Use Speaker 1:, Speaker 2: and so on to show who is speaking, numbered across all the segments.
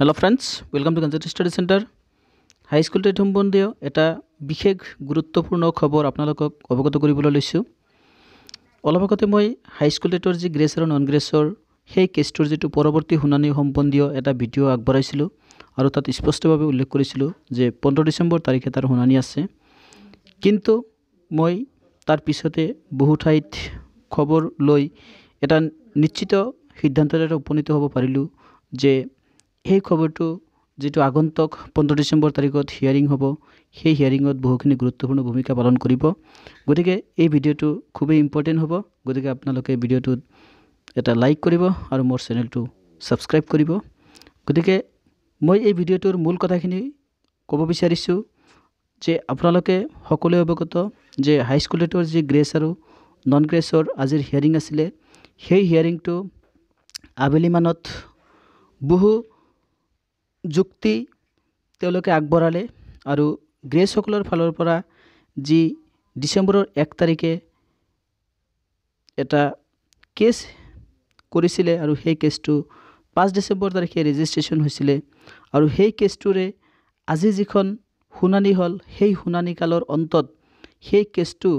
Speaker 1: hello' friends welcome to গঞ্জাত study centre high school TET সম্বন্ধীয় এটা বিশেষ গুৰুত্বপূৰ্ণ খবৰ আপোনালোকক অৱগত কৰিবলৈ লৈছোঁ অলপ আগতে মই হাইস্কুল টেটৰ যি গ্ৰেছ আৰু নন গ্ৰেছৰ সেই কেছটোৰ যিটো পৰৱৰ্তী শুনানি সম্বন্ধীয় এটা ভিডিঅ' আগবঢ়াইছিলোঁ আৰু তাত স্পষ্টভাৱে উল্লেখ কৰিছিলোঁ যে পোন্ধৰ ডিচেম্বৰ তাৰিখে তাৰ শুনানি আছে কিন্তু মই তাৰ পিছতে বহু ঠাইত খবৰ লৈ এটা নিশ্চিত সিদ্ধান্তৰে উপনীত হ'ব পাৰিলোঁ যে সেই খবৰটো যিটো আগন্তক পোন্ধৰ ডিচেম্বৰ তাৰিখত হিয়াৰিং হ'ব সেই হিয়াৰিঙত বহুখিনি গুৰুত্বপূৰ্ণ ভূমিকা পালন কৰিব গতিকে এই ভিডিঅ'টো খুবেই ইম্পৰ্টেণ্ট হ'ব গতিকে আপোনালোকে ভিডিঅ'টোত এটা লাইক কৰিব আৰু মোৰ চেনেলটো ছাবস্ক্ৰাইব কৰিব গতিকে মই এই ভিডিঅ'টোৰ মূল কথাখিনি ক'ব বিচাৰিছোঁ যে আপোনালোকে সকলোৱে অৱগত যে হাইস্কুলেটৰ যি গ্ৰেছ আৰু নন গ্ৰেছৰ আজিৰ হিয়াৰিং আছিলে সেই হিয়াৰিংটো আবেলিমানত বহু যুক্তি তেওঁলোকে আগবঢ়ালে আৰু গ্ৰেছসকলৰ ফালৰ পৰা যি ডিচেম্বৰৰ এক তাৰিখে এটা কেছ কৰিছিলে আৰু সেই কেছটো পাঁচ ডিচেম্বৰ তাৰিখে ৰেজিষ্ট্ৰেশ্যন হৈছিলে আৰু সেই কেছটোৰে আজি যিখন শুনানি হ'ল সেই শুনানিকালৰ অন্তত সেই কেছটো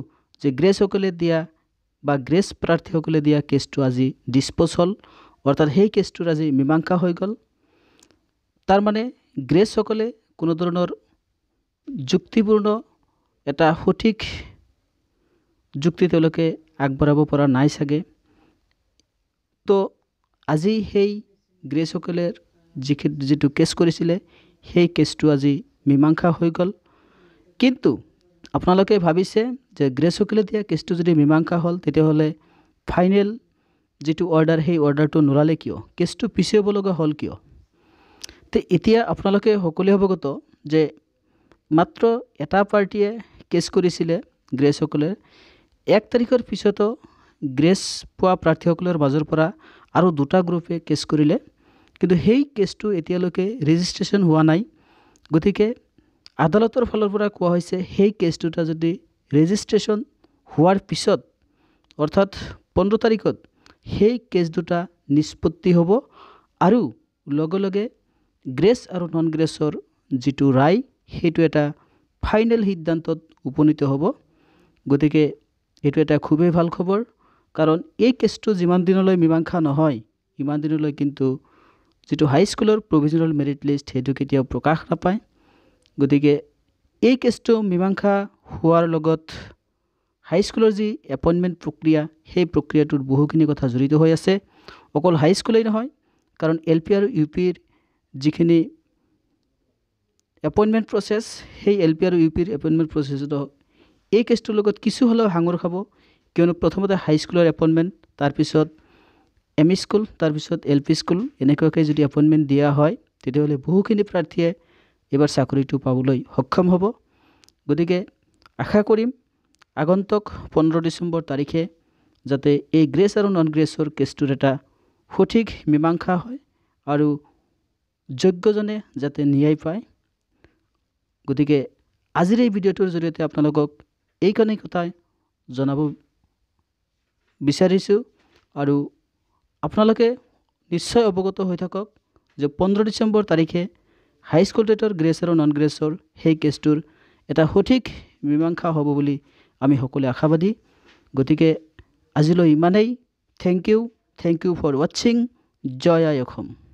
Speaker 1: যে গ্ৰেছসকলে দিয়া বা গ্ৰেছ প্ৰাৰ্থীসকলে দিয়া কেছটো আজি ডিছপ'জ হ'ল অৰ্থাৎ সেই কেছটোৰ আজি মীমাংসা হৈ গ'ল তাৰমানে গ্ৰেছসকলে কোনো ধৰণৰ যুক্তিপূৰ্ণ এটা সঠিক যুক্তি তেওঁলোকে আগবঢ়াব পৰা নাই চাগে তো আজি সেই গ্ৰেছসকলে যিখি যিটো কেছ কৰিছিলে সেই কেছটো আজি মীমাংসা হৈ গ'ল কিন্তু আপোনালোকে ভাবিছে যে গ্ৰেছসকলে দিয়া কেছটো যদি মীমাংসা হ'ল তেতিয়াহ'লে ফাইনেল যিটো অৰ্ডাৰ সেই অৰ্ডাৰটো নোলালে কিয় কেছটো পিছুৱাব লগা হ'ল কিয় তে এতিয়া আপোনালোকে সকলোৱে অৱগত যে মাত্ৰ এটা পাৰ্টীয়ে কেছ কৰিছিলে গ্ৰেছসকলে এক তাৰিখৰ পিছতো গ্ৰেছ পোৱা প্ৰাৰ্থীসকলৰ মাজৰ পৰা আৰু দুটা গ্ৰুপে কেচ কৰিলে কিন্তু সেই কেচটো এতিয়ালৈকে ৰেজিষ্ট্ৰেশ্যন হোৱা নাই গতিকে আদালতৰ ফালৰ পৰা কোৱা হৈছে সেই কেছ দুটা যদি ৰেজিষ্ট্ৰেশ্যন হোৱাৰ পিছত অৰ্থাৎ পোন্ধৰ তাৰিখত সেই কেছ দুটা নিষ্পত্তি হ'ব আৰু লগে লগে গ্ৰেছ আৰু নন গ্ৰেছৰ যিটো ৰায় সেইটো এটা ফাইনেল সিদ্ধান্তত উপনীত হ'ব গতিকে এইটো এটা খুবেই ভাল খবৰ কাৰণ এই কেছটো যিমান দিনলৈ মীমাংসা নহয় সিমান দিনলৈ কিন্তু যিটো হাইস্কুলৰ প্ৰভিজনেল মেৰিট লিষ্ট সেইটো কেতিয়াও প্ৰকাশ নাপায় গতিকে এই কেছটো মীমাংসা হোৱাৰ লগত হাইস্কুলৰ যি এপইণ্টমেণ্ট প্ৰক্ৰিয়া সেই প্ৰক্ৰিয়াটোত বহুখিনি কথা জড়িত হৈ আছে অকল হাইস্কুলেই নহয় কাৰণ এল পি আৰু ইউ পিৰ যিখিনি এপইণ্টমেণ্ট প্ৰচেছ সেই এল পি আৰু ইউ পিৰ এপইণ্টমেণ্ট প্ৰচেছত এই কেছটোৰ লগত কিছু হ'লেও ভাঙৰ খাব কিয়নো প্ৰথমতে হাইস্কুলৰ এপইণ্টমেণ্ট তাৰপিছত এম ই স্কুল তাৰপিছত এল পি স্কুল এনেকুৱাকৈ যদি এপইণ্টমেণ্ট দিয়া হয় তেতিয়াহ'লে বহুখিনি প্ৰাৰ্থীয়ে এইবাৰ চাকৰিটো পাবলৈ সক্ষম হ'ব গতিকে আশা কৰিম আগন্তক পোন্ধৰ ডিচেম্বৰ তাৰিখে যাতে এই গ্ৰেছ আৰু নন গ্ৰেছৰ কেছটোৰ এটা সঠিক মীমাংসা হয় আৰু যোগ্যজনে যাতে নিয়াই পায় গতিকে আজিৰ এই ভিডিঅ'টোৰ জৰিয়তে আপোনালোকক এইখনেই কথা জনাব বিচাৰিছোঁ আৰু আপোনালোকে নিশ্চয় অৱগত হৈ থাকক যে পোন্ধৰ ডিচেম্বৰ তাৰিখে হাইস্কুল ডেটৰ গ্ৰেছ আৰু নন গ্ৰেছৰ সেই কেছটোৰ এটা সঠিক মীমাংসা হ'ব বুলি আমি সকলোৱে আশাবাদী গতিকে আজিলৈ ইমানেই thank you thank you for ৱাটছিং জয় আই অসম